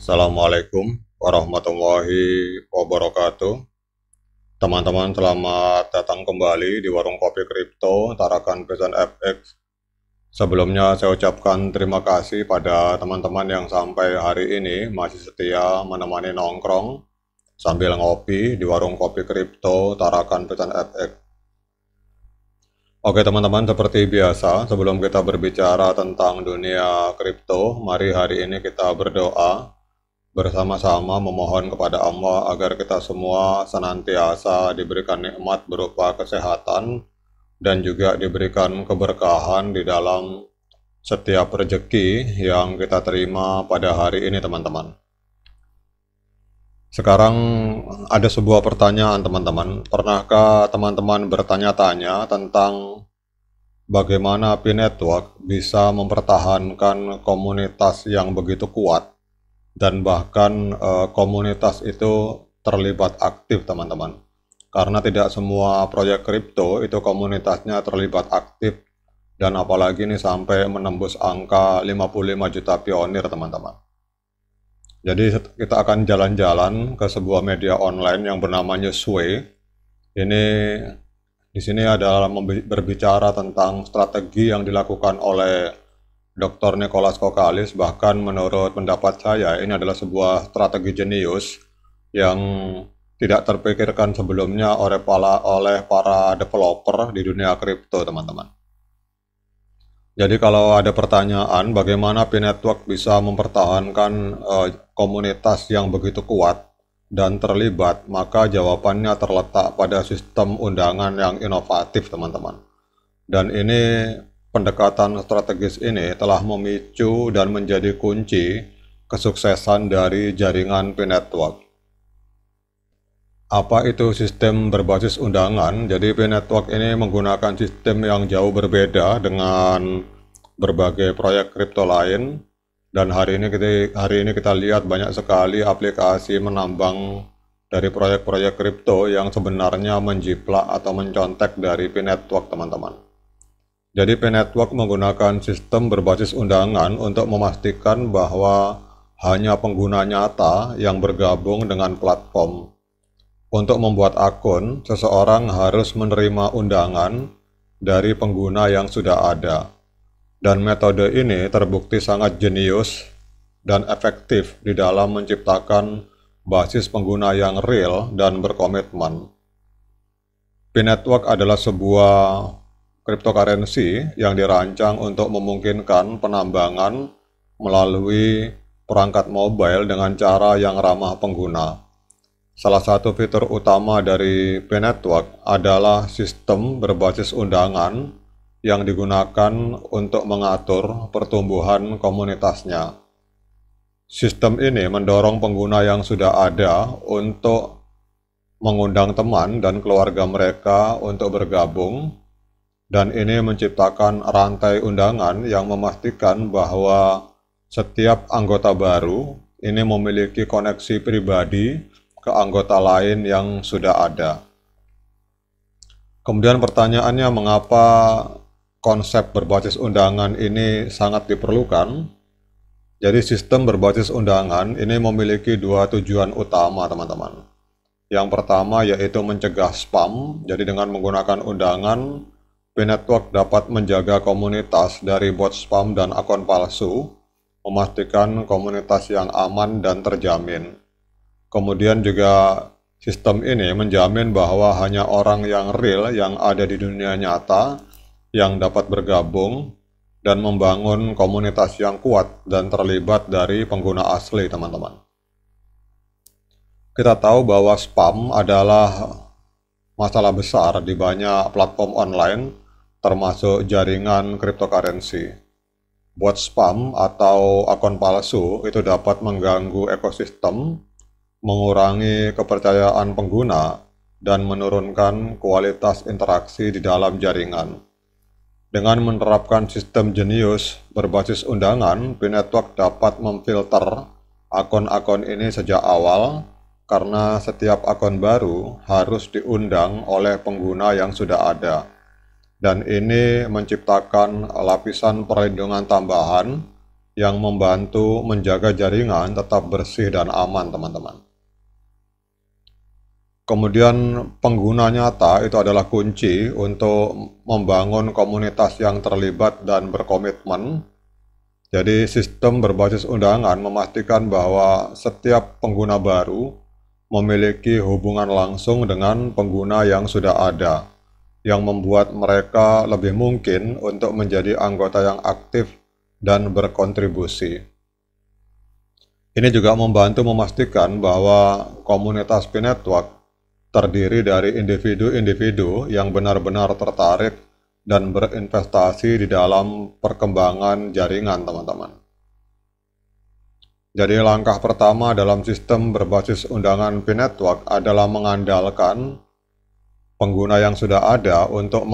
Assalamualaikum warahmatullahi wabarakatuh. Teman-teman selamat datang kembali di Warung Kopi Kripto Tarakan Pesan FX. Sebelumnya saya ucapkan terima kasih pada teman-teman yang sampai hari ini masih setia menemani nongkrong sambil ngopi di Warung Kopi Kripto Tarakan Pesan FX. Oke teman-teman, seperti biasa, sebelum kita berbicara tentang dunia kripto, mari hari ini kita berdoa bersama-sama memohon kepada Allah agar kita semua senantiasa diberikan nikmat berupa kesehatan dan juga diberikan keberkahan di dalam setiap rejeki yang kita terima pada hari ini teman-teman. Sekarang ada sebuah pertanyaan teman-teman. Pernahkah teman-teman bertanya-tanya tentang bagaimana P-Network bisa mempertahankan komunitas yang begitu kuat dan bahkan uh, komunitas itu terlibat aktif teman-teman. Karena tidak semua proyek kripto itu komunitasnya terlibat aktif dan apalagi ini sampai menembus angka 55 juta pionir teman-teman. Jadi kita akan jalan-jalan ke sebuah media online yang bernama Newsway. Ini di sini adalah berbicara tentang strategi yang dilakukan oleh Dr. Nicholas Kokalis bahkan menurut pendapat saya ini adalah sebuah strategi jenius yang tidak terpikirkan sebelumnya oleh para, oleh para developer di dunia kripto teman-teman. Jadi kalau ada pertanyaan bagaimana P-Network bisa mempertahankan uh, komunitas yang begitu kuat dan terlibat, maka jawabannya terletak pada sistem undangan yang inovatif teman-teman. Dan ini Pendekatan strategis ini telah memicu dan menjadi kunci kesuksesan dari jaringan P-Network. Apa itu sistem berbasis undangan? Jadi P-Network ini menggunakan sistem yang jauh berbeda dengan berbagai proyek kripto lain. Dan hari ini kita, hari ini kita lihat banyak sekali aplikasi menambang dari proyek-proyek kripto yang sebenarnya menjiplak atau mencontek dari P-Network, teman-teman. Jadi P-Network menggunakan sistem berbasis undangan untuk memastikan bahwa hanya pengguna nyata yang bergabung dengan platform. Untuk membuat akun, seseorang harus menerima undangan dari pengguna yang sudah ada. Dan metode ini terbukti sangat jenius dan efektif di dalam menciptakan basis pengguna yang real dan berkomitmen. P-Network adalah sebuah cryptocurrency yang dirancang untuk memungkinkan penambangan melalui perangkat mobile dengan cara yang ramah pengguna. Salah satu fitur utama dari P-Network adalah sistem berbasis undangan yang digunakan untuk mengatur pertumbuhan komunitasnya. Sistem ini mendorong pengguna yang sudah ada untuk mengundang teman dan keluarga mereka untuk bergabung dan ini menciptakan rantai undangan yang memastikan bahwa setiap anggota baru ini memiliki koneksi pribadi ke anggota lain yang sudah ada. Kemudian pertanyaannya mengapa konsep berbasis undangan ini sangat diperlukan? Jadi sistem berbasis undangan ini memiliki dua tujuan utama teman-teman. Yang pertama yaitu mencegah spam, jadi dengan menggunakan undangan Network dapat menjaga komunitas dari bot spam dan akun palsu, memastikan komunitas yang aman dan terjamin. Kemudian juga sistem ini menjamin bahwa hanya orang yang real yang ada di dunia nyata yang dapat bergabung dan membangun komunitas yang kuat dan terlibat dari pengguna asli teman-teman. Kita tahu bahwa spam adalah masalah besar di banyak platform online termasuk jaringan cryptocurrency. Buat spam atau akun palsu itu dapat mengganggu ekosistem, mengurangi kepercayaan pengguna, dan menurunkan kualitas interaksi di dalam jaringan. Dengan menerapkan sistem jenius berbasis undangan, Pinetwork dapat memfilter akun-akun ini sejak awal karena setiap akun baru harus diundang oleh pengguna yang sudah ada dan ini menciptakan lapisan perlindungan tambahan yang membantu menjaga jaringan tetap bersih dan aman teman-teman. Kemudian pengguna nyata itu adalah kunci untuk membangun komunitas yang terlibat dan berkomitmen. Jadi sistem berbasis undangan memastikan bahwa setiap pengguna baru memiliki hubungan langsung dengan pengguna yang sudah ada yang membuat mereka lebih mungkin untuk menjadi anggota yang aktif dan berkontribusi. Ini juga membantu memastikan bahwa komunitas Pinetwork terdiri dari individu-individu yang benar-benar tertarik dan berinvestasi di dalam perkembangan jaringan teman-teman. Jadi langkah pertama dalam sistem berbasis undangan P-Network adalah mengandalkan pengguna yang sudah ada untuk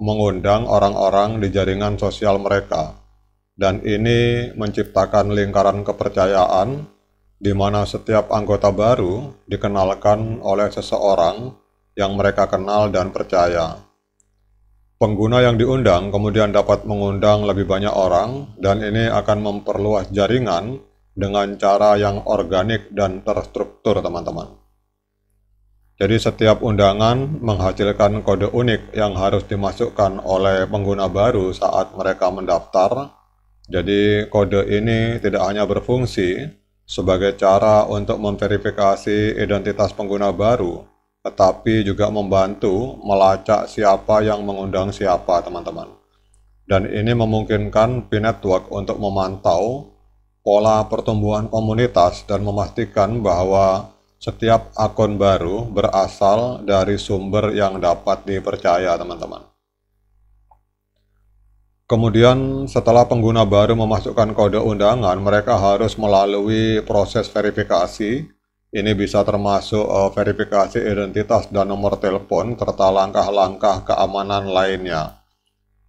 mengundang orang-orang di jaringan sosial mereka. Dan ini menciptakan lingkaran kepercayaan di mana setiap anggota baru dikenalkan oleh seseorang yang mereka kenal dan percaya. Pengguna yang diundang kemudian dapat mengundang lebih banyak orang dan ini akan memperluas jaringan dengan cara yang organik dan terstruktur teman-teman. Jadi setiap undangan menghasilkan kode unik yang harus dimasukkan oleh pengguna baru saat mereka mendaftar. Jadi kode ini tidak hanya berfungsi sebagai cara untuk memverifikasi identitas pengguna baru, tetapi juga membantu melacak siapa yang mengundang siapa, teman-teman. Dan ini memungkinkan P-Network untuk memantau pola pertumbuhan komunitas dan memastikan bahwa setiap akun baru berasal dari sumber yang dapat dipercaya, teman-teman. Kemudian setelah pengguna baru memasukkan kode undangan, mereka harus melalui proses verifikasi. Ini bisa termasuk uh, verifikasi identitas dan nomor telepon serta langkah-langkah keamanan lainnya.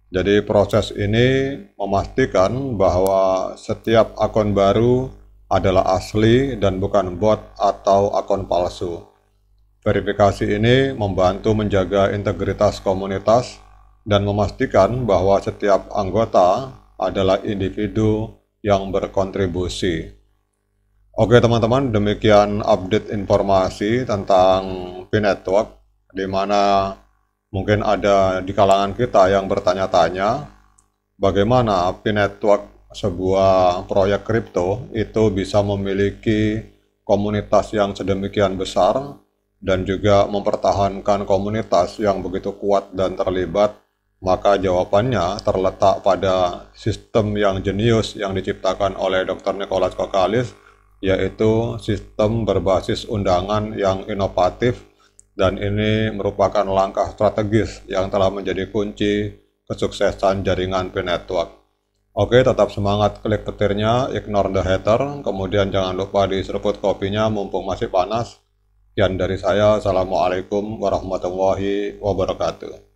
Jadi proses ini memastikan bahwa setiap akun baru adalah asli dan bukan bot atau akun palsu. Verifikasi ini membantu menjaga integritas komunitas dan memastikan bahwa setiap anggota adalah individu yang berkontribusi. Oke teman-teman, demikian update informasi tentang PIN Network, di mana mungkin ada di kalangan kita yang bertanya-tanya bagaimana PIN Network sebuah proyek kripto itu bisa memiliki komunitas yang sedemikian besar dan juga mempertahankan komunitas yang begitu kuat dan terlibat, maka jawabannya terletak pada sistem yang jenius yang diciptakan oleh Dr. Nicholas Kokalis, yaitu sistem berbasis undangan yang inovatif dan ini merupakan langkah strategis yang telah menjadi kunci kesuksesan jaringan P-Network. Oke, tetap semangat klik petirnya, ignore the hater, kemudian jangan lupa diseruput kopinya mumpung masih panas. Sekian dari saya, Assalamualaikum warahmatullahi wabarakatuh.